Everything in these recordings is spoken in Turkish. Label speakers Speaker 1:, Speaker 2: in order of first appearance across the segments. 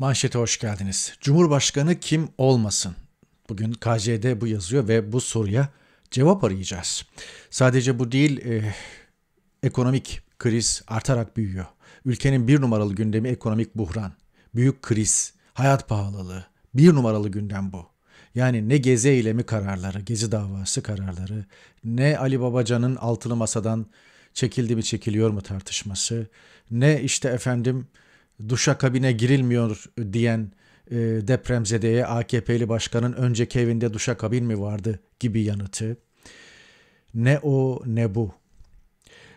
Speaker 1: Manşete hoş geldiniz. Cumhurbaşkanı kim olmasın? Bugün KC'de bu yazıyor ve bu soruya cevap arayacağız. Sadece bu değil, e, ekonomik kriz artarak büyüyor. Ülkenin bir numaralı gündemi ekonomik buhran, büyük kriz, hayat pahalılığı. Bir numaralı gündem bu. Yani ne Gezi eylemi kararları, Gezi davası kararları, ne Ali Babacan'ın altılı masadan çekildi mi çekiliyor mu tartışması, ne işte efendim duşa kabine girilmiyor diyen e, depremzedeye AKP'li başkanın önceki evinde duşa kabin mi vardı gibi yanıtı. Ne o ne bu.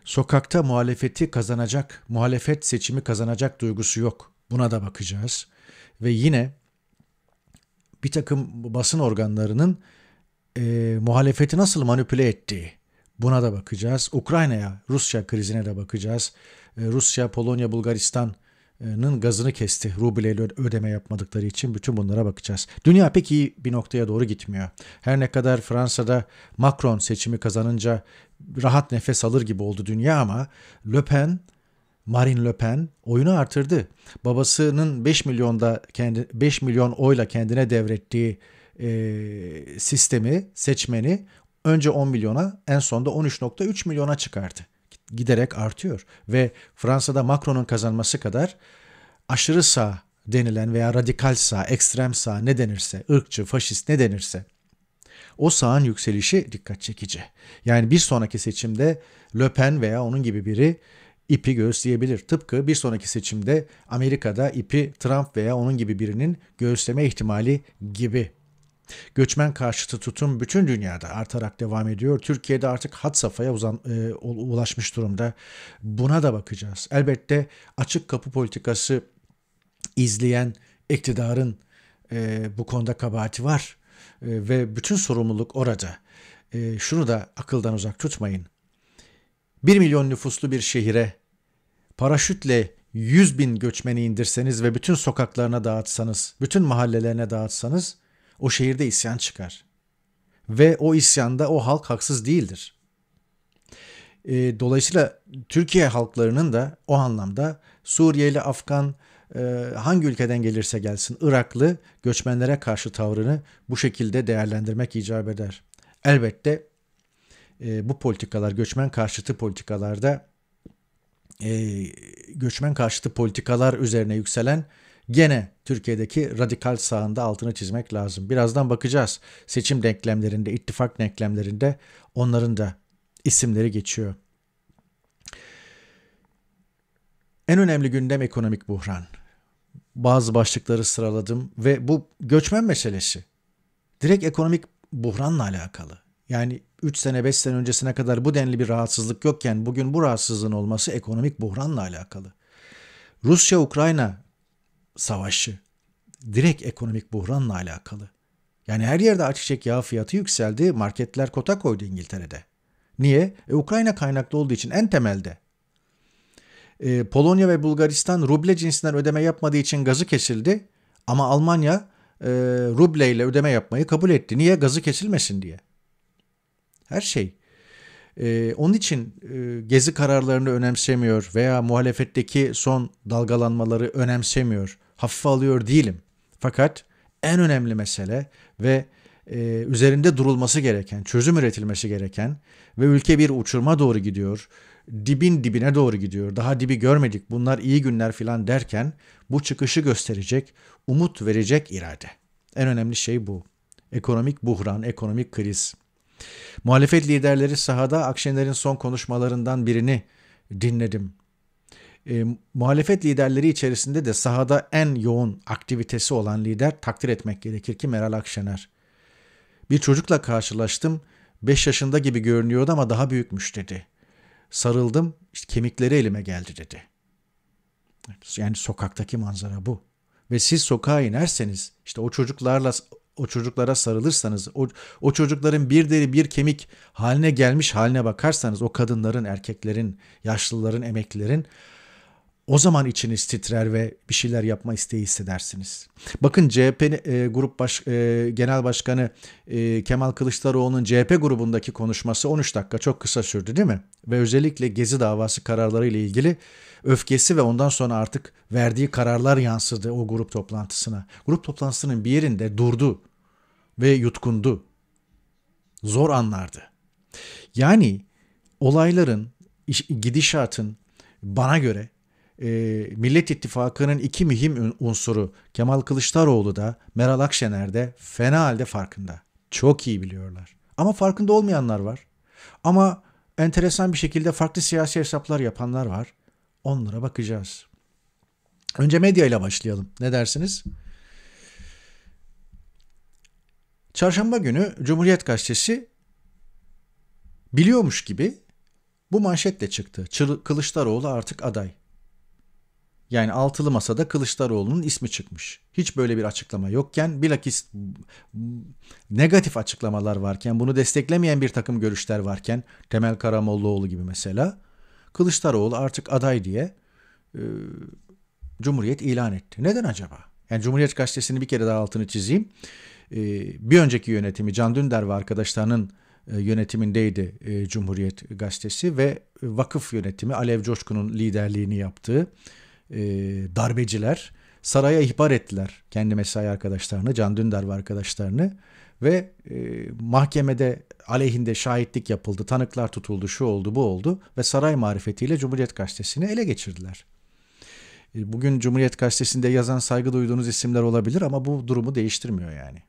Speaker 1: Sokakta muhalefeti kazanacak, muhalefet seçimi kazanacak duygusu yok. Buna da bakacağız. Ve yine bir takım basın organlarının e, muhalefeti nasıl manipüle ettiği buna da bakacağız. Ukrayna'ya, Rusya krizine de bakacağız. E, Rusya, Polonya, Bulgaristan nın gazını kesti. Ruble ile ödeme yapmadıkları için bütün bunlara bakacağız. Dünya pek iyi bir noktaya doğru gitmiyor. Her ne kadar Fransa'da Macron seçimi kazanınca rahat nefes alır gibi oldu dünya ama Le Pen Marine Le Pen oyunu artırdı. Babasının 5 milyonda kendi 5 milyon oyla kendine devrettiği e, sistemi, seçmeni önce 10 milyona en sonda 13.3 milyona çıkardı giderek artıyor ve Fransa'da Macron'un kazanması kadar aşırı sağ denilen veya radikal sağ, ekstrem sağ ne denirse, ırkçı, faşist ne denirse o sağın yükselişi dikkat çekici. Yani bir sonraki seçimde Le Pen veya onun gibi biri ipi göğüsleyebilir. Tıpkı bir sonraki seçimde Amerika'da ipi Trump veya onun gibi birinin göğüsleme ihtimali gibi. Göçmen karşıtı tutum bütün dünyada artarak devam ediyor. Türkiye'de artık hat safhaya uzan, e, ulaşmış durumda. Buna da bakacağız. Elbette açık kapı politikası izleyen iktidarın e, bu konuda kabahati var e, ve bütün sorumluluk orada. E, şunu da akıldan uzak tutmayın. 1 milyon nüfuslu bir şehire paraşütle 100 bin göçmeni indirseniz ve bütün sokaklarına dağıtsanız, bütün mahallelerine dağıtsanız o şehirde isyan çıkar. Ve o isyanda o halk haksız değildir. E, dolayısıyla Türkiye halklarının da o anlamda Suriyeli, Afgan, e, hangi ülkeden gelirse gelsin Iraklı göçmenlere karşı tavrını bu şekilde değerlendirmek icap eder. Elbette e, bu politikalar göçmen karşıtı politikalarda e, göçmen karşıtı politikalar üzerine yükselen gene Türkiye'deki radikal sağında altını çizmek lazım. Birazdan bakacağız. Seçim denklemlerinde, ittifak denklemlerinde onların da isimleri geçiyor. En önemli gündem ekonomik buhran. Bazı başlıkları sıraladım ve bu göçmen meselesi direkt ekonomik buhranla alakalı. Yani 3 sene 5 sene öncesine kadar bu denli bir rahatsızlık yokken bugün bu rahatsızlığın olması ekonomik buhranla alakalı. Rusya-Ukrayna savaşı. Direkt ekonomik buhranla alakalı. Yani her yerde ayçiçek yağ fiyatı yükseldi, marketler kota koydu İngiltere'de. Niye? E, Ukrayna kaynaklı olduğu için en temelde. E, Polonya ve Bulgaristan ruble cinsinden ödeme yapmadığı için gazı kesildi ama Almanya e, ruble ile ödeme yapmayı kabul etti. Niye? Gazı kesilmesin diye. Her şey e, onun için e, gezi kararlarını önemsemiyor veya muhalefetteki son dalgalanmaları önemsemiyor, hafife alıyor değilim. Fakat en önemli mesele ve e, üzerinde durulması gereken, çözüm üretilmesi gereken ve ülke bir uçurma doğru gidiyor, dibin dibine doğru gidiyor, daha dibi görmedik, bunlar iyi günler filan derken bu çıkışı gösterecek, umut verecek irade. En önemli şey bu. Ekonomik buhran, ekonomik kriz Muhalefet liderleri sahada Akşener'in son konuşmalarından birini dinledim. E, muhalefet liderleri içerisinde de sahada en yoğun aktivitesi olan lider takdir etmek gerekir ki Meral Akşener. Bir çocukla karşılaştım. 5 yaşında gibi görünüyordu ama daha büyükmüş dedi. Sarıldım, işte kemikleri elime geldi dedi. Yani sokaktaki manzara bu. Ve siz sokağa inerseniz işte o çocuklarla o çocuklara sarılırsanız, o, o çocukların bir deri bir kemik haline gelmiş haline bakarsanız, o kadınların, erkeklerin, yaşlıların, emeklilerin o zaman içiniz titrer ve bir şeyler yapma isteği hissedersiniz. Bakın CHP e, Grup Baş, e, Genel Başkanı e, Kemal Kılıçdaroğlu'nun CHP grubundaki konuşması 13 dakika çok kısa sürdü değil mi? Ve özellikle Gezi davası kararları ile ilgili öfkesi ve ondan sonra artık verdiği kararlar yansıdı o grup toplantısına. Grup toplantısının bir yerinde durdu ve yutkundu. Zor anlardı. Yani olayların, gidişatın bana göre e, Millet İttifakı'nın iki mühim unsuru Kemal Kılıçdaroğlu da Meral Akşener de fena halde farkında. Çok iyi biliyorlar. Ama farkında olmayanlar var. Ama enteresan bir şekilde farklı siyasi hesaplar yapanlar var. Onlara bakacağız. Önce medya ile başlayalım. Ne dersiniz? Çarşamba günü Cumhuriyet Gazetesi biliyormuş gibi bu manşetle çıktı. Kılıçdaroğlu artık aday. Yani altılı masada Kılıçdaroğlu'nun ismi çıkmış. Hiç böyle bir açıklama yokken bilakis negatif açıklamalar varken bunu desteklemeyen bir takım görüşler varken Temel Karamollaoğlu gibi mesela Kılıçdaroğlu artık aday diye e, Cumhuriyet ilan etti. Neden acaba? Yani Cumhuriyet Gazetesi'ni bir kere daha altını çizeyim. E, bir önceki yönetimi Can Dündar ve arkadaşlarının e, yönetimindeydi e, Cumhuriyet Gazetesi ve vakıf yönetimi Alev Coşkun'un liderliğini yaptığı e, darbeciler saraya ihbar ettiler kendi mesai arkadaşlarını, Can Dündar ve arkadaşlarını ve e, mahkemede aleyhinde şahitlik yapıldı, tanıklar tutuldu, şu oldu, bu oldu ve saray marifetiyle Cumhuriyet Gazetesi'ni ele geçirdiler. E, bugün Cumhuriyet Gazetesi'nde yazan saygı duyduğunuz isimler olabilir ama bu durumu değiştirmiyor yani.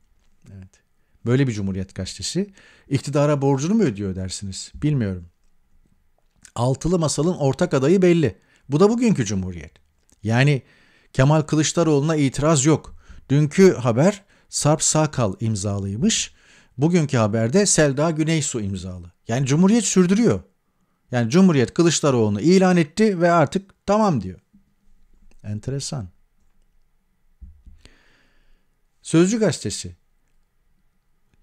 Speaker 1: Evet. Böyle bir Cumhuriyet Gazetesi iktidara borcunu mu ödüyor dersiniz? Bilmiyorum. Altılı masalın ortak adayı belli. Bu da bugünkü Cumhuriyet. Yani Kemal Kılıçdaroğlu'na itiraz yok. Dünkü haber Sarp Sakal imzalıymış. Bugünkü haberde Selda Güneysu imzalı. Yani Cumhuriyet sürdürüyor. Yani Cumhuriyet Kılıçdaroğlu'nu ilan etti ve artık tamam diyor. Enteresan. Sözcü gazetesi.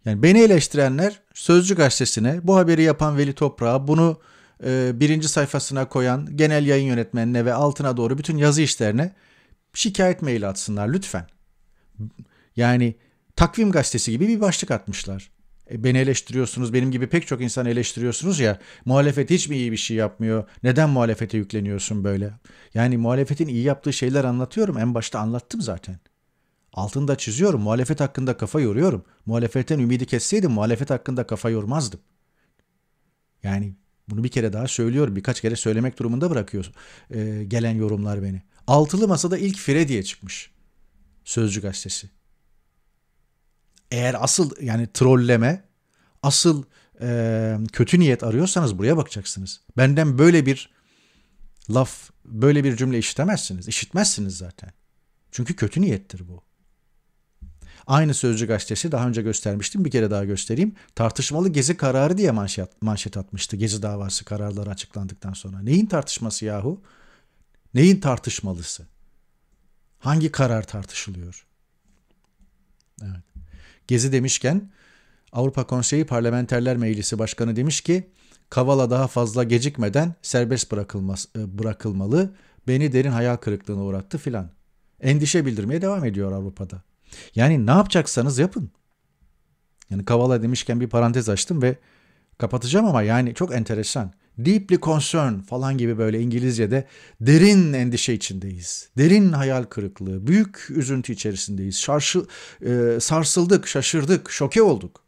Speaker 1: Yani beni eleştirenler Sözcü gazetesine bu haberi yapan Veli Toprağa bunu e, birinci sayfasına koyan genel yayın yönetmenine ve altına doğru bütün yazı işlerine şikayet maili atsınlar lütfen. Yani takvim gazetesi gibi bir başlık atmışlar. E, beni eleştiriyorsunuz, benim gibi pek çok insan eleştiriyorsunuz ya. Muhalefet hiç mi iyi bir şey yapmıyor? Neden muhalefete yükleniyorsun böyle? Yani muhalefetin iyi yaptığı şeyler anlatıyorum. En başta anlattım zaten. Altında çiziyorum. Muhalefet hakkında kafa yoruyorum. Muhalefetten ümidi kesseydim muhalefet hakkında kafa yormazdım. Yani bunu bir kere daha söylüyorum. Birkaç kere söylemek durumunda bırakıyor e, ee, gelen yorumlar beni. Altılı Masa'da ilk fire diye çıkmış. Sözcü gazetesi. Eğer asıl yani trolleme, asıl e, kötü niyet arıyorsanız buraya bakacaksınız. Benden böyle bir laf, böyle bir cümle işitemezsiniz. İşitmezsiniz zaten. Çünkü kötü niyettir bu. Aynı sözcü gazetesi daha önce göstermiştim. Bir kere daha göstereyim. Tartışmalı gezi kararı diye manşet, manşet atmıştı. Gezi davası kararları açıklandıktan sonra. Neyin tartışması yahu? Neyin tartışmalısı? Hangi karar tartışılıyor? Evet. Gezi demişken Avrupa Konseyi Parlamenterler Meclisi Başkanı demiş ki Kavala daha fazla gecikmeden serbest bırakılmaz e, bırakılmalı. Beni derin hayal kırıklığına uğrattı filan. Endişe bildirmeye devam ediyor Avrupa'da. Yani ne yapacaksanız yapın. Yani Kavala demişken bir parantez açtım ve kapatacağım ama yani çok enteresan. Deeply concerned falan gibi böyle İngilizce'de derin endişe içindeyiz. Derin hayal kırıklığı, büyük üzüntü içerisindeyiz. Şarşı, e, sarsıldık, şaşırdık, şoke olduk.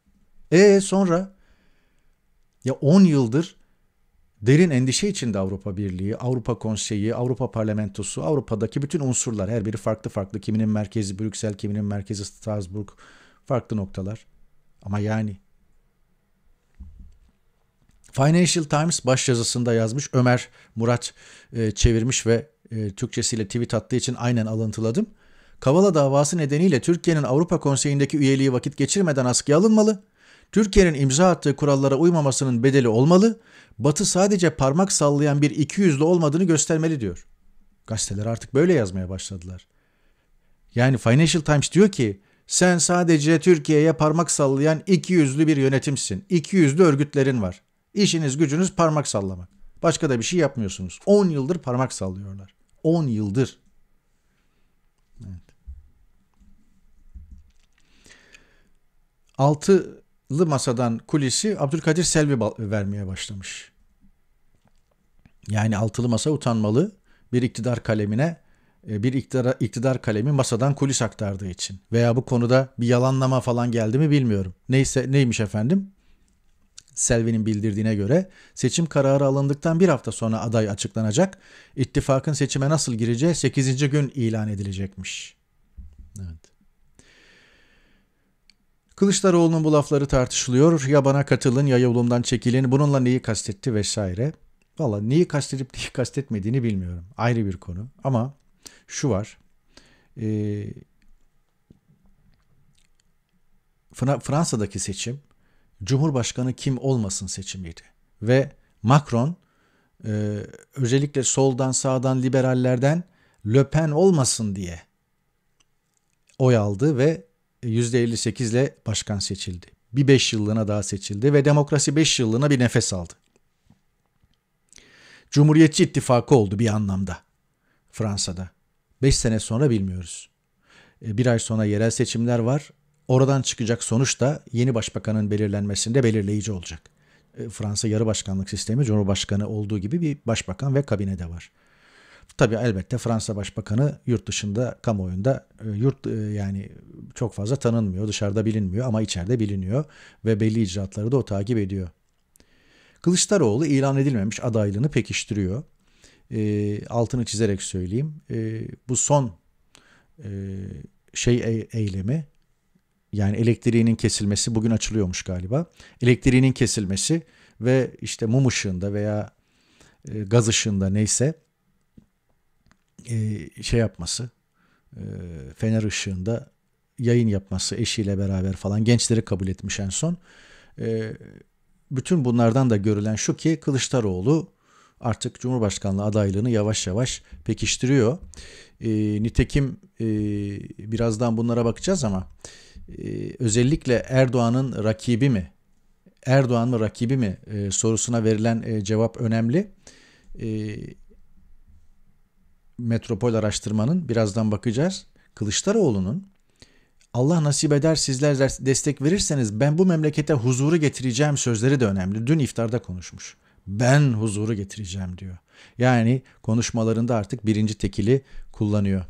Speaker 1: E sonra ya 10 yıldır Derin endişe içinde Avrupa Birliği, Avrupa Konseyi, Avrupa Parlamentosu, Avrupa'daki bütün unsurlar her biri farklı farklı. Kiminin merkezi Brüksel, kiminin merkezi Strasbourg, farklı noktalar. Ama yani Financial Times baş yazısında yazmış Ömer Murat e, çevirmiş ve e, Türkçesiyle tweet attığı için aynen alıntıladım. Kavala davası nedeniyle Türkiye'nin Avrupa Konseyi'ndeki üyeliği vakit geçirmeden askıya alınmalı Türkiye'nin imza attığı kurallara uymamasının bedeli olmalı, Batı sadece parmak sallayan bir iki yüzlü olmadığını göstermeli diyor. Gazeteler artık böyle yazmaya başladılar. Yani Financial Times diyor ki sen sadece Türkiye'ye parmak sallayan iki yüzlü bir yönetimsin. İki yüzlü örgütlerin var. İşiniz gücünüz parmak sallamak. Başka da bir şey yapmıyorsunuz. 10 yıldır parmak sallıyorlar. 10 yıldır. Evet. 6 masadan kulisi Abdülkadir Selvi vermeye başlamış. Yani altılı masa utanmalı bir iktidar kalemine e, bir iktidar, iktidar kalemi masadan kulis aktardığı için veya bu konuda bir yalanlama falan geldi mi bilmiyorum. Neyse neymiş efendim? Selvi'nin bildirdiğine göre seçim kararı alındıktan bir hafta sonra aday açıklanacak. İttifakın seçime nasıl gireceği 8. gün ilan edilecekmiş. Evet. Kılıçdaroğlu'nun bu lafları tartışılıyor. Ya bana katılın ya yolumdan çekilin. Bununla neyi kastetti vesaire. Valla neyi kastedip neyi kastetmediğini bilmiyorum. Ayrı bir konu. Ama şu var. E, Fransa'daki seçim Cumhurbaşkanı kim olmasın seçimiydi. Ve Macron e, özellikle soldan sağdan liberallerden Le Pen olmasın diye oy aldı ve %58 ile başkan seçildi. Bir 5 yıllığına daha seçildi ve demokrasi 5 yıllığına bir nefes aldı. Cumhuriyetçi ittifakı oldu bir anlamda Fransa'da. 5 sene sonra bilmiyoruz. E, bir ay sonra yerel seçimler var. Oradan çıkacak sonuç da yeni başbakanın belirlenmesinde belirleyici olacak. E, Fransa yarı başkanlık sistemi Cumhurbaşkanı olduğu gibi bir başbakan ve kabine de var. Tabii elbette Fransa Başbakanı yurt dışında kamuoyunda e, yurt e, yani çok fazla tanınmıyor, dışarıda bilinmiyor ama içeride biliniyor ve belli icraatları da o takip ediyor. Kılıçdaroğlu ilan edilmemiş adaylığını pekiştiriyor. E, altını çizerek söyleyeyim. E, bu son e, şey e- eylemi yani elektriğinin kesilmesi bugün açılıyormuş galiba. Elektriğinin kesilmesi ve işte mum ışığında veya e, gaz ışığında neyse e, şey yapması e, Fener ışığında yayın yapması eşiyle beraber falan gençleri kabul etmiş en son. E, bütün bunlardan da görülen şu ki Kılıçdaroğlu artık Cumhurbaşkanlığı adaylığını yavaş yavaş pekiştiriyor. E, nitekim e, birazdan bunlara bakacağız ama e, özellikle Erdoğan'ın rakibi mi? Erdoğan mı rakibi mi e, sorusuna verilen e, cevap önemli. E, metropol araştırmanın birazdan bakacağız. Kılıçdaroğlu'nun Allah nasip eder sizler destek verirseniz ben bu memlekete huzuru getireceğim sözleri de önemli. Dün iftarda konuşmuş. Ben huzuru getireceğim diyor. Yani konuşmalarında artık birinci tekili kullanıyor.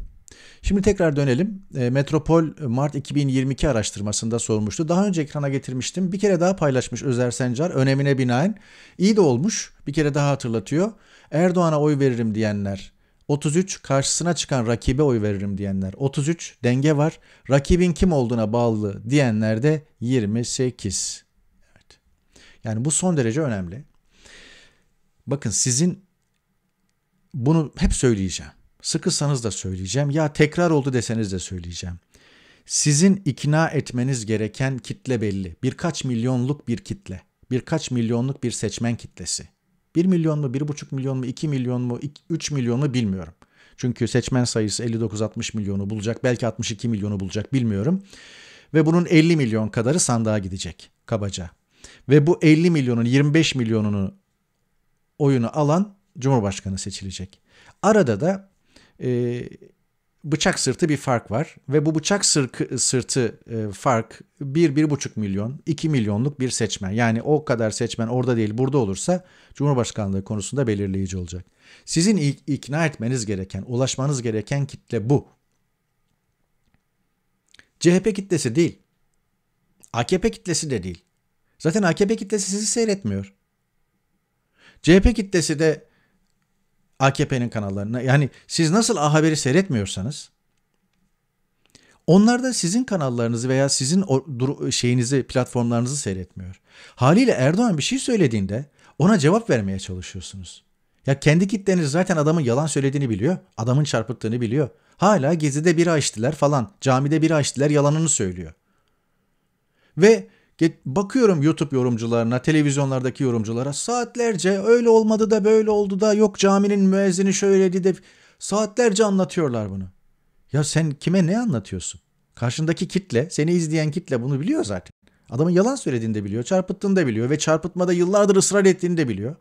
Speaker 1: Şimdi tekrar dönelim. E, metropol e, Mart 2022 araştırmasında sormuştu. Daha önce ekrana getirmiştim. Bir kere daha paylaşmış Özer Sencar önemine binaen. iyi de olmuş. Bir kere daha hatırlatıyor. Erdoğan'a oy veririm diyenler 33 karşısına çıkan rakibe oy veririm diyenler 33 denge var. Rakibin kim olduğuna bağlı diyenler de 28. Evet. Yani bu son derece önemli. Bakın sizin bunu hep söyleyeceğim. Sıkısanız da söyleyeceğim. Ya tekrar oldu deseniz de söyleyeceğim. Sizin ikna etmeniz gereken kitle belli. Birkaç milyonluk bir kitle. Birkaç milyonluk bir seçmen kitlesi. 1 milyon mu, 1,5 milyon mu, 2 milyon mu, 3 milyon mu bilmiyorum. Çünkü seçmen sayısı 59-60 milyonu bulacak. Belki 62 milyonu bulacak bilmiyorum. Ve bunun 50 milyon kadarı sandığa gidecek kabaca. Ve bu 50 milyonun 25 milyonunu oyunu alan Cumhurbaşkanı seçilecek. Arada da e, bıçak sırtı bir fark var ve bu bıçak sırtı e, fark 1-1,5 milyon, 2 milyonluk bir seçmen. Yani o kadar seçmen orada değil burada olursa Cumhurbaşkanlığı konusunda belirleyici olacak. Sizin ikna etmeniz gereken, ulaşmanız gereken kitle bu. CHP kitlesi değil. AKP kitlesi de değil. Zaten AKP kitlesi sizi seyretmiyor. CHP kitlesi de AKP'nin kanallarına. Yani siz nasıl A Haber'i seyretmiyorsanız onlar da sizin kanallarınızı veya sizin şeyinizi, platformlarınızı seyretmiyor. Haliyle Erdoğan bir şey söylediğinde ona cevap vermeye çalışıyorsunuz. Ya kendi kitleniz zaten adamın yalan söylediğini biliyor. Adamın çarpıttığını biliyor. Hala gezide bira içtiler falan. Camide bira içtiler yalanını söylüyor. Ve Bakıyorum YouTube yorumcularına, televizyonlardaki yorumculara saatlerce öyle olmadı da böyle oldu da yok caminin müezzini şöyleydi de saatlerce anlatıyorlar bunu. Ya sen kime ne anlatıyorsun? Karşındaki kitle, seni izleyen kitle bunu biliyor zaten. Adamın yalan söylediğini de biliyor, çarpıttığını da biliyor ve çarpıtmada yıllardır ısrar ettiğini de biliyor.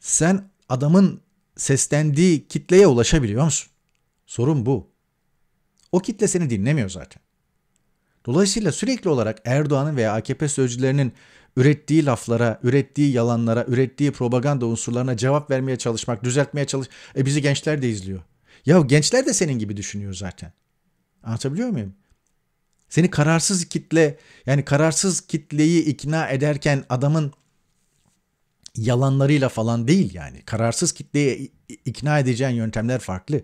Speaker 1: Sen adamın seslendiği kitleye ulaşabiliyor musun? Sorun bu. O kitle seni dinlemiyor zaten. Dolayısıyla sürekli olarak Erdoğan'ın veya AKP sözcülerinin ürettiği laflara, ürettiği yalanlara, ürettiği propaganda unsurlarına cevap vermeye çalışmak, düzeltmeye çalış. E bizi gençler de izliyor. Ya gençler de senin gibi düşünüyor zaten. Anlatabiliyor muyum? Seni kararsız kitle yani kararsız kitleyi ikna ederken adamın yalanlarıyla falan değil yani. Kararsız kitleyi ikna edeceğin yöntemler farklı.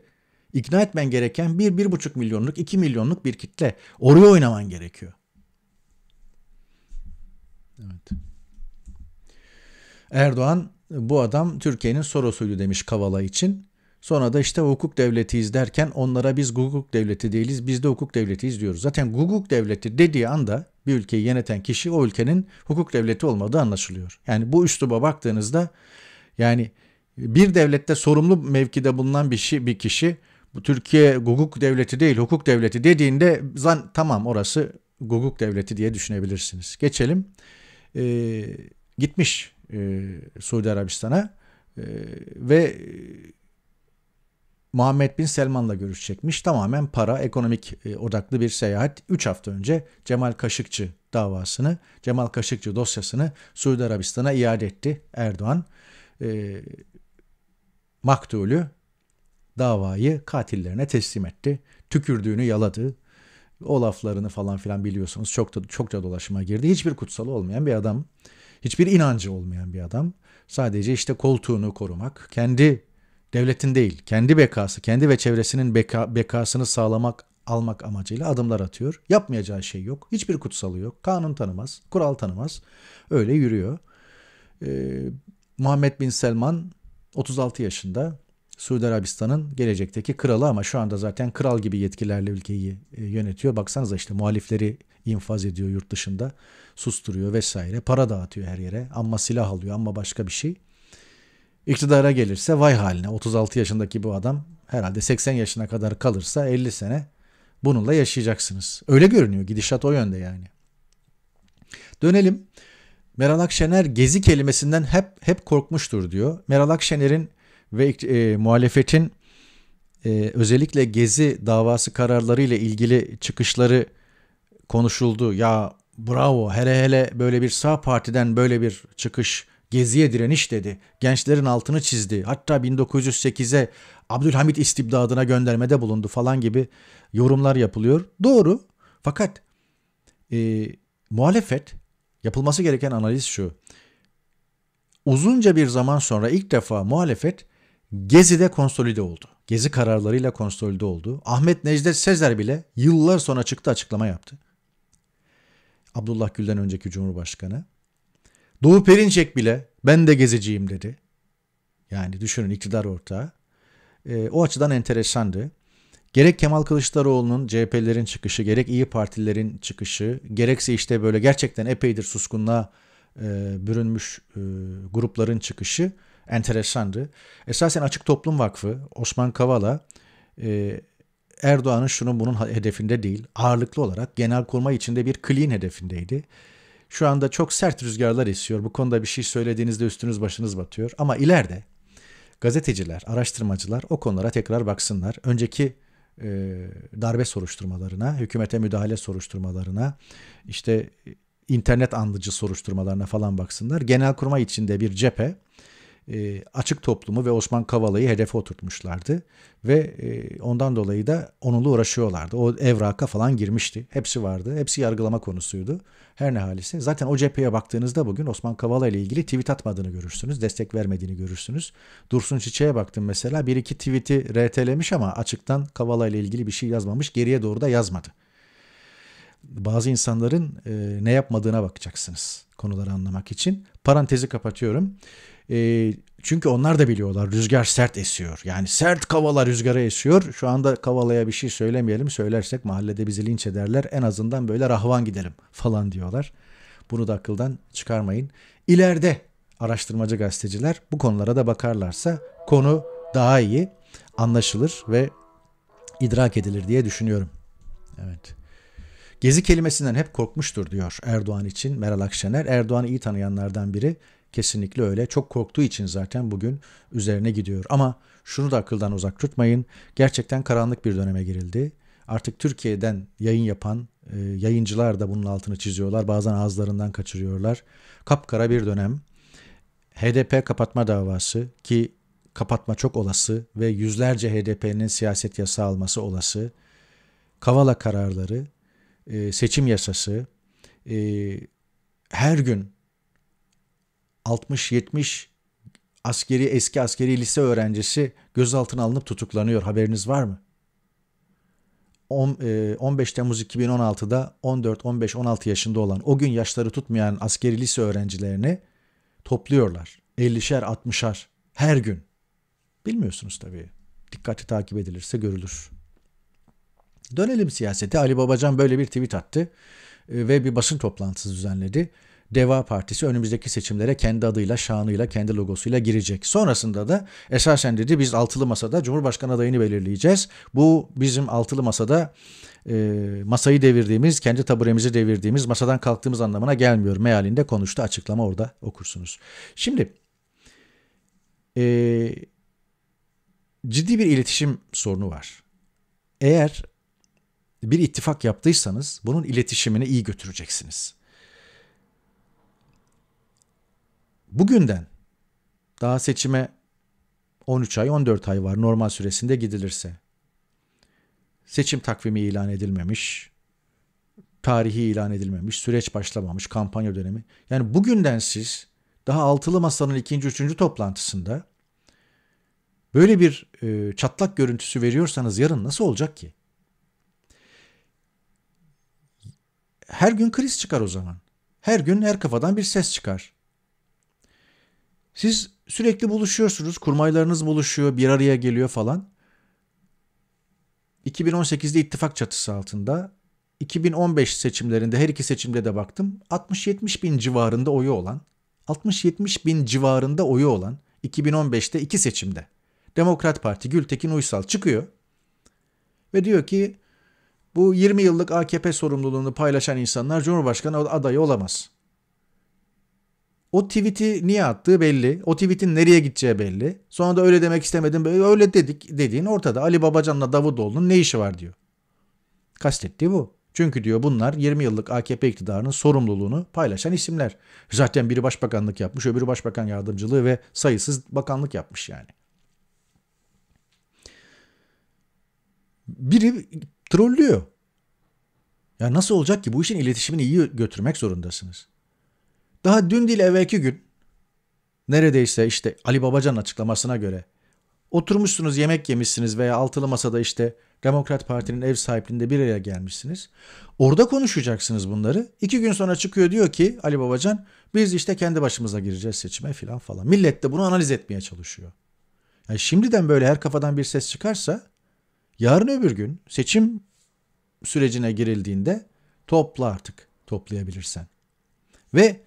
Speaker 1: İkna etmen gereken 1-1,5 milyonluk, 2 milyonluk bir kitle. Oraya oynaman gerekiyor. Evet. Erdoğan bu adam Türkiye'nin Soros'uydu demiş Kavala için. Sonra da işte hukuk devletiyiz derken onlara biz hukuk devleti değiliz, biz de hukuk devletiyiz diyoruz. Zaten hukuk devleti dediği anda bir ülkeyi yöneten kişi o ülkenin hukuk devleti olmadığı anlaşılıyor. Yani bu üsluba baktığınızda yani bir devlette sorumlu mevkide bulunan bir kişi, şey, bir kişi bu Türkiye guguk devleti değil hukuk devleti dediğinde zan tamam orası guguk devleti diye düşünebilirsiniz. Geçelim. Ee, gitmiş e, Suudi Arabistan'a e, ve e, Muhammed Bin Selman'la görüşecekmiş. Tamamen para, ekonomik e, odaklı bir seyahat. 3 hafta önce Cemal Kaşıkçı davasını, Cemal Kaşıkçı dosyasını Suudi Arabistan'a iade etti Erdoğan. E, maktulü davayı katillerine teslim etti. Tükürdüğünü yaladı. O laflarını falan filan biliyorsunuz çok da çokça da dolaşıma girdi. Hiçbir kutsalı olmayan bir adam. Hiçbir inancı olmayan bir adam. Sadece işte koltuğunu korumak, kendi devletin değil, kendi bekası, kendi ve çevresinin beka, bekasını sağlamak almak amacıyla adımlar atıyor. Yapmayacağı şey yok. Hiçbir kutsalı yok. Kanun tanımaz, kural tanımaz. Öyle yürüyor. Ee, Muhammed bin Selman 36 yaşında Suudi Arabistan'ın gelecekteki kralı ama şu anda zaten kral gibi yetkilerle ülkeyi e, yönetiyor. Baksanıza işte muhalifleri infaz ediyor yurt dışında, susturuyor vesaire. Para dağıtıyor her yere. Ama silah alıyor, ama başka bir şey. İktidara gelirse vay haline. 36 yaşındaki bu adam herhalde 80 yaşına kadar kalırsa 50 sene bununla yaşayacaksınız. Öyle görünüyor. Gidişat o yönde yani. Dönelim. Meral Akşener gezi kelimesinden hep hep korkmuştur diyor. Meral Akşener'in ve e, muhalefetin e, özellikle Gezi davası kararları ile ilgili çıkışları konuşuldu. Ya bravo hele hele böyle bir sağ partiden böyle bir çıkış Gezi'ye direniş dedi. Gençlerin altını çizdi. Hatta 1908'e Abdülhamit istibdadına göndermede bulundu falan gibi yorumlar yapılıyor. Doğru. Fakat e, muhalefet yapılması gereken analiz şu. Uzunca bir zaman sonra ilk defa muhalefet Gezi de konsolide oldu. Gezi kararlarıyla konsolide oldu. Ahmet Necdet Sezer bile yıllar sonra çıktı açıklama yaptı. Abdullah Gül'den önceki Cumhurbaşkanı. Doğu Perinçek bile ben de gezeceğim dedi. Yani düşünün iktidar ortağı. E, o açıdan enteresandı. Gerek Kemal Kılıçdaroğlu'nun CHP'lerin çıkışı, gerek İyi Partililerin çıkışı, gerekse işte böyle gerçekten epeydir suskunluğa e, bürünmüş e, grupların çıkışı enteresandı. Esasen Açık Toplum Vakfı, Osman Kavala, e, Erdoğan'ın şunun bunun hedefinde değil, ağırlıklı olarak genel kurma içinde bir clean hedefindeydi. Şu anda çok sert rüzgarlar esiyor. Bu konuda bir şey söylediğinizde üstünüz başınız batıyor. Ama ileride gazeteciler, araştırmacılar o konulara tekrar baksınlar. Önceki e, darbe soruşturmalarına, hükümete müdahale soruşturmalarına, işte internet andıcı soruşturmalarına falan baksınlar. Genel kurma içinde bir cephe e, açık toplumu ve Osman Kavala'yı hedefe oturtmuşlardı. Ve e, ondan dolayı da onunla uğraşıyorlardı. O evraka falan girmişti. Hepsi vardı. Hepsi yargılama konusuydu. Her ne halisi. Zaten o cepheye baktığınızda bugün Osman Kavala ile ilgili tweet atmadığını görürsünüz. Destek vermediğini görürsünüz. Dursun Çiçek'e baktım mesela. Bir iki tweet'i RT'lemiş ama açıktan Kavala ile ilgili bir şey yazmamış. Geriye doğru da yazmadı bazı insanların e, ne yapmadığına bakacaksınız konuları anlamak için. Parantezi kapatıyorum. E, çünkü onlar da biliyorlar rüzgar sert esiyor. Yani sert kavala rüzgara esiyor. Şu anda kavalaya bir şey söylemeyelim. Söylersek mahallede bizi linç ederler. En azından böyle rahvan gidelim falan diyorlar. Bunu da akıldan çıkarmayın. İleride araştırmacı gazeteciler bu konulara da bakarlarsa konu daha iyi anlaşılır ve idrak edilir diye düşünüyorum. Evet. Gezi kelimesinden hep korkmuştur diyor Erdoğan için Meral Akşener. Erdoğan'ı iyi tanıyanlardan biri. Kesinlikle öyle. Çok korktuğu için zaten bugün üzerine gidiyor. Ama şunu da akıldan uzak tutmayın. Gerçekten karanlık bir döneme girildi. Artık Türkiye'den yayın yapan e, yayıncılar da bunun altını çiziyorlar. Bazen ağızlarından kaçırıyorlar. Kapkara bir dönem. HDP kapatma davası ki kapatma çok olası ve yüzlerce HDP'nin siyaset yasağı alması olası. Kavala kararları, e, seçim yasası, e, her gün 60-70 askeri eski askeri lise öğrencisi gözaltına alınıp tutuklanıyor. Haberiniz var mı? 15 e, Temmuz 2016'da 14, 15, 16 yaşında olan o gün yaşları tutmayan askeri lise öğrencilerini topluyorlar. 50'şer 60'ar her gün. Bilmiyorsunuz tabii. Dikkatli takip edilirse görülür. Dönelim siyasete. Ali Babacan böyle bir tweet attı e, ve bir basın toplantısı düzenledi. Deva Partisi önümüzdeki seçimlere kendi adıyla, şanıyla, kendi logosuyla girecek. Sonrasında da esasen dedi biz altılı masada Cumhurbaşkanı adayını belirleyeceğiz. Bu bizim altılı masada e, masayı devirdiğimiz, kendi taburemizi devirdiğimiz, masadan kalktığımız anlamına gelmiyor. Mealinde konuştu, açıklama orada okursunuz. Şimdi e, ciddi bir iletişim sorunu var. Eğer bir ittifak yaptıysanız bunun iletişimini iyi götüreceksiniz. bugünden daha seçime 13 ay 14 ay var normal süresinde gidilirse. Seçim takvimi ilan edilmemiş. Tarihi ilan edilmemiş. Süreç başlamamış. Kampanya dönemi. Yani bugünden siz daha altılı masanın ikinci, üçüncü toplantısında böyle bir e, çatlak görüntüsü veriyorsanız yarın nasıl olacak ki? Her gün kriz çıkar o zaman. Her gün her kafadan bir ses çıkar. Siz sürekli buluşuyorsunuz. Kurmaylarınız buluşuyor, bir araya geliyor falan. 2018'de ittifak çatısı altında 2015 seçimlerinde her iki seçimde de baktım 60-70 bin civarında oyu olan 60-70 bin civarında oyu olan 2015'te iki seçimde Demokrat Parti Gültekin Uysal çıkıyor ve diyor ki bu 20 yıllık AKP sorumluluğunu paylaşan insanlar Cumhurbaşkanı adayı olamaz. O tweet'i niye attığı belli. O tweet'in nereye gideceği belli. Sonra da öyle demek istemedim. öyle dedik dediğin ortada. Ali Babacan'la Davutoğlu'nun ne işi var diyor. Kastettiği bu. Çünkü diyor bunlar 20 yıllık AKP iktidarının sorumluluğunu paylaşan isimler. Zaten biri başbakanlık yapmış, öbürü başbakan yardımcılığı ve sayısız bakanlık yapmış yani. Biri trollüyor. Ya nasıl olacak ki bu işin iletişimini iyi götürmek zorundasınız. Daha dün değil evvelki gün neredeyse işte Ali Babacan'ın açıklamasına göre oturmuşsunuz yemek yemişsiniz veya altılı masada işte Demokrat Parti'nin ev sahipliğinde bir araya gelmişsiniz. Orada konuşacaksınız bunları. İki gün sonra çıkıyor diyor ki Ali Babacan biz işte kendi başımıza gireceğiz seçime filan falan. Millet de bunu analiz etmeye çalışıyor. Yani şimdiden böyle her kafadan bir ses çıkarsa yarın öbür gün seçim sürecine girildiğinde topla artık toplayabilirsen. Ve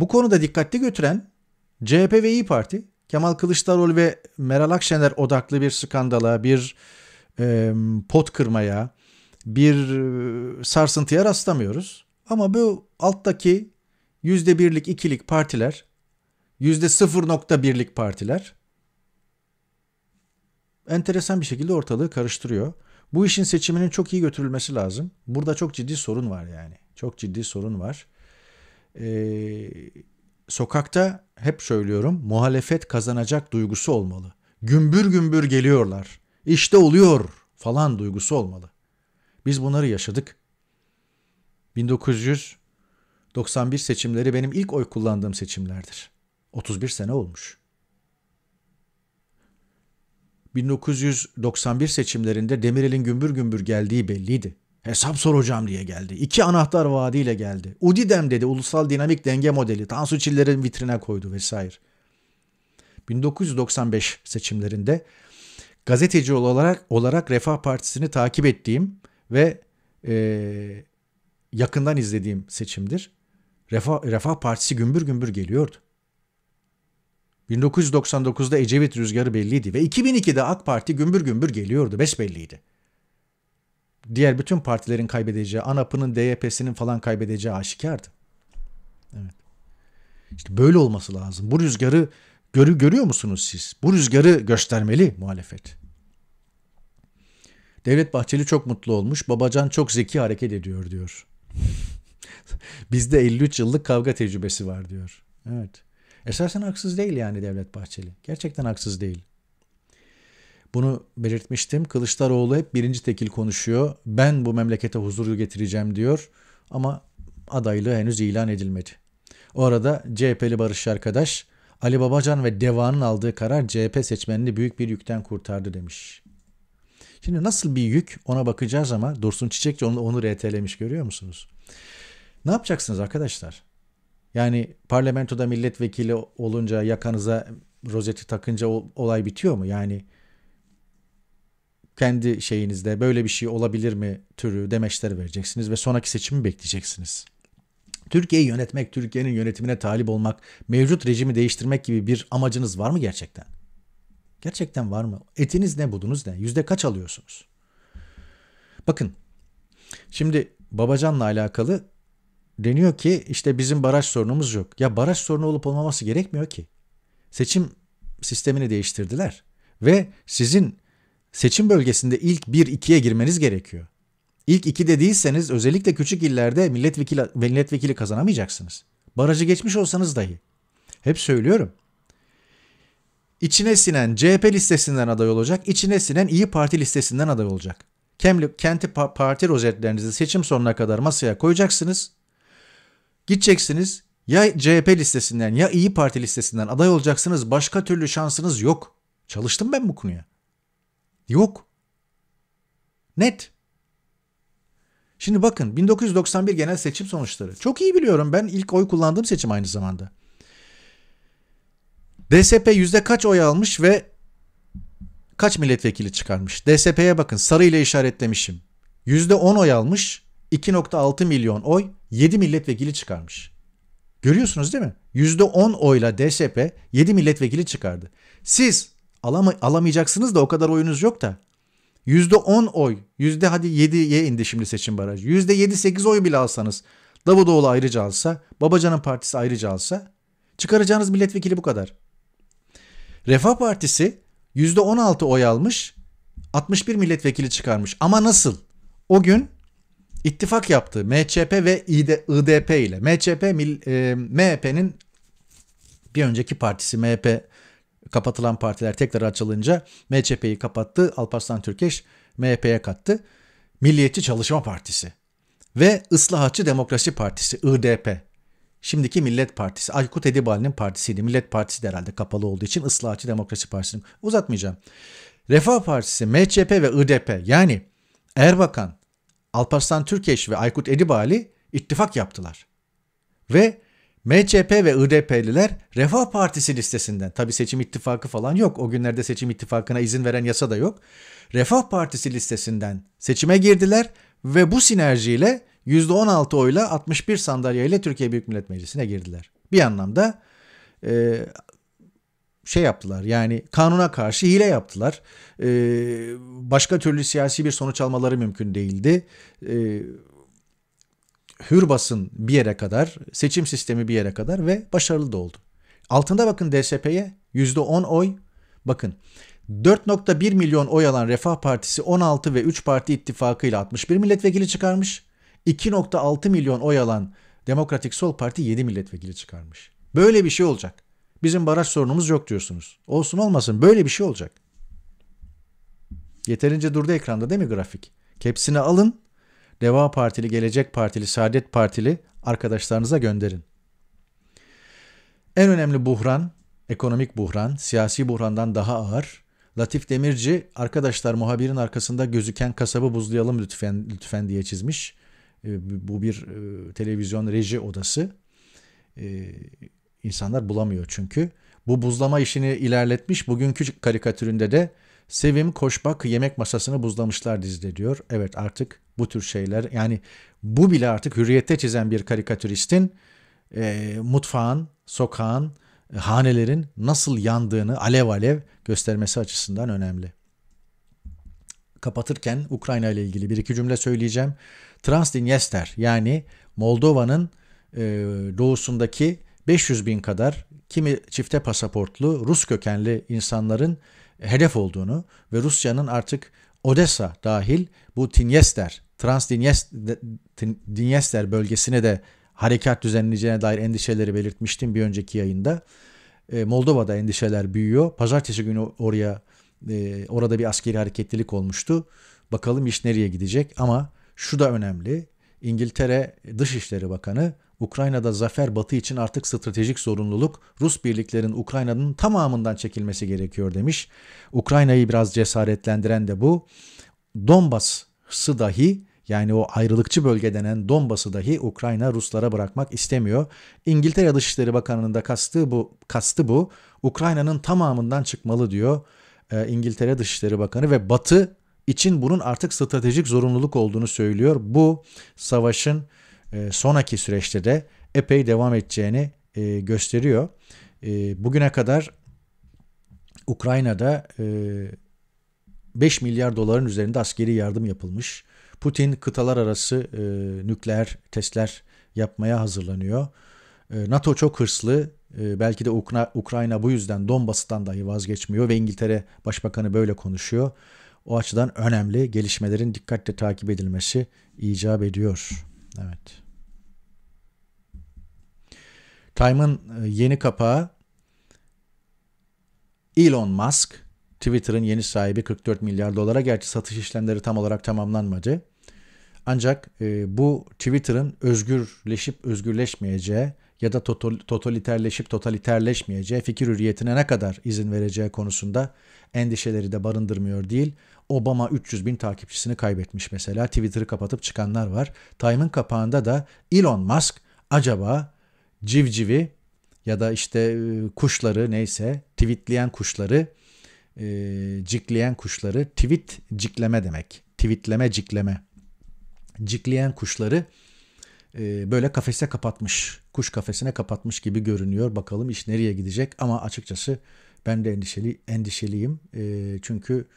Speaker 1: bu konuda dikkatli götüren CHP ve İyi Parti, Kemal Kılıçdaroğlu ve Meral Akşener odaklı bir skandala, bir e, pot kırmaya, bir e, sarsıntıya rastlamıyoruz. Ama bu alttaki %1'lik, ikilik partiler, %0.1'lik partiler enteresan bir şekilde ortalığı karıştırıyor. Bu işin seçiminin çok iyi götürülmesi lazım. Burada çok ciddi sorun var yani. Çok ciddi sorun var e, sokakta hep söylüyorum muhalefet kazanacak duygusu olmalı. Gümbür gümbür geliyorlar. İşte oluyor falan duygusu olmalı. Biz bunları yaşadık. 1991 seçimleri benim ilk oy kullandığım seçimlerdir. 31 sene olmuş. 1991 seçimlerinde Demirel'in gümbür gümbür geldiği belliydi. Hesap soracağım diye geldi. İki anahtar vaadiyle geldi. UDİDEM dedi ulusal dinamik denge modeli. Tansu Çiller'in vitrine koydu vesaire. 1995 seçimlerinde gazeteci olarak olarak Refah Partisi'ni takip ettiğim ve e, yakından izlediğim seçimdir. Refah, Refah Partisi gümbür gümbür geliyordu. 1999'da Ecevit rüzgarı belliydi ve 2002'de AK Parti gümbür gümbür geliyordu. Besbelliydi diğer bütün partilerin kaybedeceği, ANAP'ının, DYP'sinin falan kaybedeceği aşikardı. Evet. İşte böyle olması lazım. Bu rüzgarı görü görüyor musunuz siz? Bu rüzgarı göstermeli muhalefet. Devlet Bahçeli çok mutlu olmuş. Babacan çok zeki hareket ediyor diyor. Bizde 53 yıllık kavga tecrübesi var diyor. Evet. Esasen haksız değil yani Devlet Bahçeli. Gerçekten haksız değil. Bunu belirtmiştim. Kılıçdaroğlu hep birinci tekil konuşuyor. Ben bu memlekete huzuru getireceğim diyor. Ama adaylığı henüz ilan edilmedi. O arada CHP'li Barış arkadaş Ali Babacan ve Deva'nın aldığı karar CHP seçmenini büyük bir yükten kurtardı demiş. Şimdi nasıl bir yük ona bakacağız ama Dursun Çiçekçi onu, onu RT'lemiş görüyor musunuz? Ne yapacaksınız arkadaşlar? Yani parlamentoda milletvekili olunca yakanıza rozeti takınca olay bitiyor mu? Yani kendi şeyinizde böyle bir şey olabilir mi türü demeçler vereceksiniz ve sonraki seçimi bekleyeceksiniz. Türkiye'yi yönetmek, Türkiye'nin yönetimine talip olmak, mevcut rejimi değiştirmek gibi bir amacınız var mı gerçekten? Gerçekten var mı? Etiniz ne, budunuz ne? Yüzde kaç alıyorsunuz? Bakın, şimdi Babacan'la alakalı deniyor ki işte bizim baraj sorunumuz yok. Ya baraj sorunu olup olmaması gerekmiyor ki. Seçim sistemini değiştirdiler ve sizin seçim bölgesinde ilk 1-2'ye girmeniz gerekiyor. İlk 2'de değilseniz özellikle küçük illerde milletvekili, milletvekili kazanamayacaksınız. Barajı geçmiş olsanız dahi. Hep söylüyorum. İçine sinen CHP listesinden aday olacak, içine sinen İyi Parti listesinden aday olacak. Kemli, kenti parti rozetlerinizi seçim sonuna kadar masaya koyacaksınız. Gideceksiniz ya CHP listesinden ya İyi Parti listesinden aday olacaksınız. Başka türlü şansınız yok. Çalıştım ben bu konuya. Yok. Net. Şimdi bakın 1991 genel seçim sonuçları. Çok iyi biliyorum ben ilk oy kullandığım seçim aynı zamanda. DSP yüzde kaç oy almış ve kaç milletvekili çıkarmış? DSP'ye bakın sarı ile işaretlemişim. Yüzde 10 oy almış 2.6 milyon oy 7 milletvekili çıkarmış. Görüyorsunuz değil mi? Yüzde 10 oyla DSP 7 milletvekili çıkardı. Siz alama, alamayacaksınız da o kadar oyunuz yok da. %10 oy, yüzde hadi 7'ye indi şimdi seçim barajı. %7-8 oy bile alsanız, Davutoğlu ayrıca alsa, Babacan'ın partisi ayrıca alsa, çıkaracağınız milletvekili bu kadar. Refah Partisi %16 oy almış, 61 milletvekili çıkarmış. Ama nasıl? O gün ittifak yaptı MHP ve İDP ile. MHP, MHP'nin bir önceki partisi MHP kapatılan partiler tekrar açılınca MHP'yi kapattı. Alparslan Türkeş MHP'ye kattı. Milliyetçi Çalışma Partisi ve Islahatçı Demokrasi Partisi IDP. Şimdiki Millet Partisi. Aykut Edibali'nin partisiydi. Millet Partisi de herhalde kapalı olduğu için Islahatçı Demokrasi Partisi'ni uzatmayacağım. Refah Partisi, MHP ve IDP yani Erbakan, Alparslan Türkeş ve Aykut Edibali ittifak yaptılar. Ve MCP ve IDP'liler Refah Partisi listesinden, tabi seçim ittifakı falan yok, o günlerde seçim ittifakına izin veren yasa da yok. Refah Partisi listesinden seçime girdiler ve bu sinerjiyle %16 oyla 61 sandalyeyle Türkiye Büyük Millet Meclisi'ne girdiler. Bir anlamda e, şey yaptılar yani kanuna karşı hile yaptılar. E, başka türlü siyasi bir sonuç almaları mümkün değildi. E, hür basın bir yere kadar, seçim sistemi bir yere kadar ve başarılı da oldu. Altında bakın DSP'ye %10 oy. Bakın 4.1 milyon oy alan Refah Partisi 16 ve 3 parti ittifakıyla 61 milletvekili çıkarmış. 2.6 milyon oy alan Demokratik Sol Parti 7 milletvekili çıkarmış. Böyle bir şey olacak. Bizim baraj sorunumuz yok diyorsunuz. Olsun olmasın böyle bir şey olacak. Yeterince durdu ekranda değil mi grafik? Kepsini alın Deva Partili, Gelecek Partili, Saadet Partili arkadaşlarınıza gönderin. En önemli buhran, ekonomik buhran, siyasi buhrandan daha ağır. Latif Demirci, arkadaşlar muhabirin arkasında gözüken kasabı buzlayalım lütfen, lütfen diye çizmiş. Ee, bu bir e, televizyon reji odası. Ee, insanlar bulamıyor çünkü. Bu buzlama işini ilerletmiş. Bugünkü karikatüründe de Sevim Koşbak yemek masasını buzlamışlar dizide diyor. Evet artık bu tür şeyler yani bu bile artık hürriyette çizen bir karikatüristin e, mutfağın, sokağın, e, hanelerin nasıl yandığını alev alev göstermesi açısından önemli. Kapatırken Ukrayna ile ilgili bir iki cümle söyleyeceğim. Transdinyester yani Moldova'nın e, doğusundaki 500 bin kadar kimi çifte pasaportlu Rus kökenli insanların hedef olduğunu ve Rusya'nın artık Odessa dahil bu Tinyester, Dinyester bölgesine de harekat düzenleyeceğine dair endişeleri belirtmiştim bir önceki yayında. E, Moldova'da endişeler büyüyor. Pazartesi günü oraya e, orada bir askeri hareketlilik olmuştu. Bakalım iş nereye gidecek ama şu da önemli. İngiltere Dışişleri Bakanı Ukrayna'da zafer Batı için artık stratejik zorunluluk, Rus birliklerin Ukrayna'nın tamamından çekilmesi gerekiyor demiş. Ukrayna'yı biraz cesaretlendiren de bu. Donbas'ı dahi yani o ayrılıkçı bölge denen Donbas'ı dahi Ukrayna Ruslara bırakmak istemiyor. İngiltere Dışişleri Bakanı'nın da kastı bu, kastı bu. Ukrayna'nın tamamından çıkmalı diyor e, İngiltere Dışişleri Bakanı ve Batı için bunun artık stratejik zorunluluk olduğunu söylüyor. Bu savaşın e, sonraki süreçte de epey devam edeceğini e, gösteriyor. Ee, bugüne kadar Ukrayna'da 5 e, milyar doların üzerinde askeri yardım yapılmış. Putin kıtalar arası e, nükleer testler yapmaya hazırlanıyor. NATO çok hırslı. belki de Ukrayna bu yüzden Donbas'tan dahi vazgeçmiyor ve İngiltere Başbakanı böyle konuşuyor. O açıdan önemli gelişmelerin dikkatle takip edilmesi icap ediyor. Evet. Time'ın e, yeni kapağı Elon Musk, Twitter'ın yeni sahibi 44 milyar dolara. Gerçi satış işlemleri tam olarak tamamlanmadı. Ancak e, bu Twitter'ın özgürleşip özgürleşmeyeceği ya da totaliterleşip totaliterleşmeyeceği fikir hürriyetine ne kadar izin vereceği konusunda endişeleri de barındırmıyor değil. Obama 300 bin takipçisini kaybetmiş mesela. Twitter'ı kapatıp çıkanlar var. Time'ın kapağında da Elon Musk acaba civcivi ya da işte e, kuşları neyse tweetleyen kuşları e, cikleyen kuşları tweet cikleme demek. Tweetleme cikleme. Cikleyen kuşları e, böyle kafese kapatmış. Kuş kafesine kapatmış gibi görünüyor. Bakalım iş nereye gidecek ama açıkçası ben de endişeli endişeliyim. E, çünkü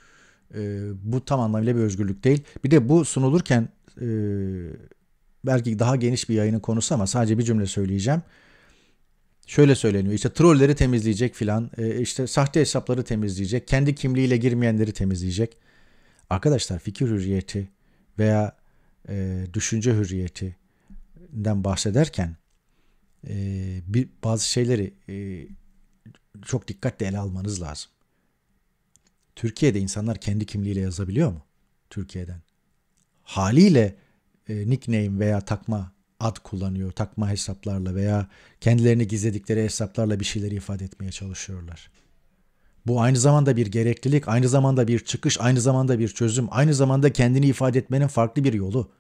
Speaker 1: bu tam anlamıyla bir özgürlük değil. Bir de bu sunulurken belki daha geniş bir yayının konusu ama sadece bir cümle söyleyeceğim. Şöyle söyleniyor işte trolleri temizleyecek filan e, işte sahte hesapları temizleyecek kendi kimliğiyle girmeyenleri temizleyecek. Arkadaşlar fikir hürriyeti veya e, düşünce hürriyetinden bahsederken e, bir, bazı şeyleri e, çok dikkatle ele almanız lazım. Türkiye'de insanlar kendi kimliğiyle yazabiliyor mu? Türkiye'den. Haliyle e, nickname veya takma ad kullanıyor. Takma hesaplarla veya kendilerini gizledikleri hesaplarla bir şeyleri ifade etmeye çalışıyorlar. Bu aynı zamanda bir gereklilik, aynı zamanda bir çıkış, aynı zamanda bir çözüm, aynı zamanda kendini ifade etmenin farklı bir yolu.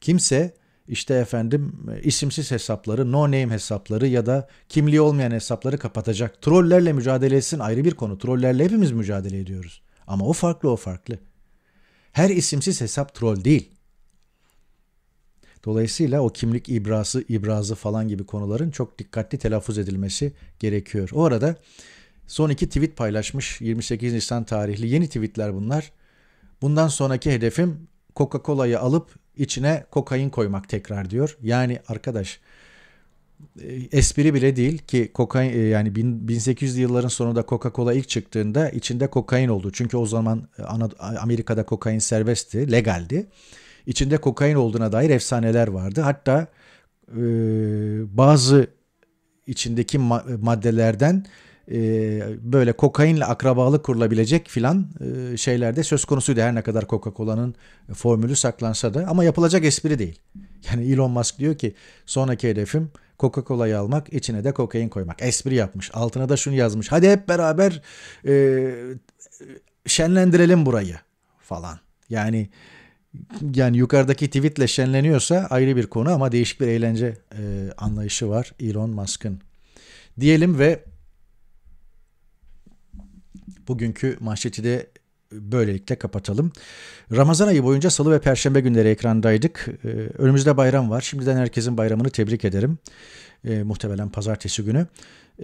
Speaker 1: Kimse işte efendim isimsiz hesapları, no name hesapları ya da kimliği olmayan hesapları kapatacak. Trollerle mücadele etsin ayrı bir konu. Trollerle hepimiz mücadele ediyoruz. Ama o farklı o farklı. Her isimsiz hesap troll değil. Dolayısıyla o kimlik ibrası, ibrazı falan gibi konuların çok dikkatli telaffuz edilmesi gerekiyor. O arada son iki tweet paylaşmış 28 Nisan tarihli yeni tweetler bunlar. Bundan sonraki hedefim Coca-Cola'yı alıp içine kokain koymak tekrar diyor. Yani arkadaş e, espri bile değil ki kokain e, yani 1800'lü yılların sonunda Coca-Cola ilk çıktığında içinde kokain oldu. Çünkü o zaman e, Amerika'da kokain serbestti, legaldi içinde kokain olduğuna dair efsaneler vardı. Hatta e, bazı içindeki maddelerden e, böyle kokainle akrabalık kurulabilecek filan e, şeylerde söz konusuydu her ne kadar Coca-Cola'nın formülü saklansa da ama yapılacak espri değil. Yani Elon Musk diyor ki sonraki hedefim Coca-Cola'yı almak, içine de kokain koymak. Espri yapmış. Altına da şunu yazmış. Hadi hep beraber e, şenlendirelim burayı falan. Yani yani yukarıdaki tweetle şenleniyorsa ayrı bir konu ama değişik bir eğlence e, anlayışı var Elon Musk'ın. Diyelim ve bugünkü manşeti de böylelikle kapatalım. Ramazan ayı boyunca salı ve perşembe günleri ekrandaydık. Ee, önümüzde bayram var. Şimdiden herkesin bayramını tebrik ederim. Ee, muhtemelen pazartesi günü.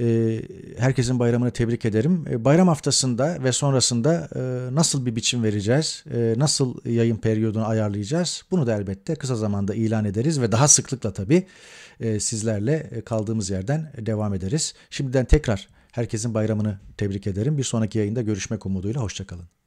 Speaker 1: Ee, herkesin bayramını tebrik ederim. bayram haftasında ve sonrasında e, nasıl bir biçim vereceğiz? nasıl yayın periyodunu ayarlayacağız? Bunu da elbette kısa zamanda ilan ederiz ve daha sıklıkla tabii e, sizlerle e, kaldığımız yerden devam ederiz. Şimdiden tekrar herkesin bayramını tebrik ederim. Bir sonraki yayında görüşmek umuduyla. Hoşçakalın.